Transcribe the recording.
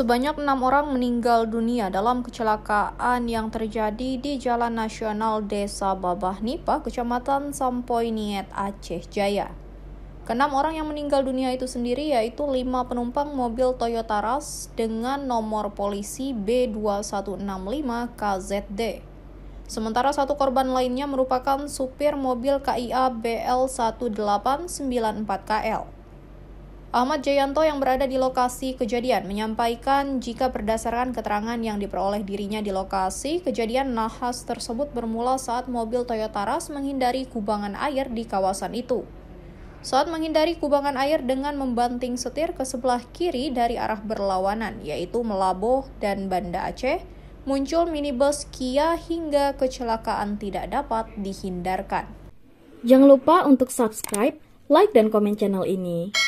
Sebanyak enam orang meninggal dunia dalam kecelakaan yang terjadi di Jalan Nasional Desa Babah Nipa, Kecamatan Sampoi Niet, Aceh Jaya. Kenam orang yang meninggal dunia itu sendiri yaitu lima penumpang mobil Toyota Rush dengan nomor polisi B2165KZD. Sementara satu korban lainnya merupakan supir mobil KIA BL1894KL. Ahmad Jayanto yang berada di lokasi kejadian menyampaikan jika berdasarkan keterangan yang diperoleh dirinya di lokasi, kejadian nahas tersebut bermula saat mobil Toyota Rush menghindari kubangan air di kawasan itu. Saat menghindari kubangan air dengan membanting setir ke sebelah kiri dari arah berlawanan, yaitu Melaboh dan Banda Aceh, muncul minibus Kia hingga kecelakaan tidak dapat dihindarkan. Jangan lupa untuk subscribe, like, dan komen channel ini.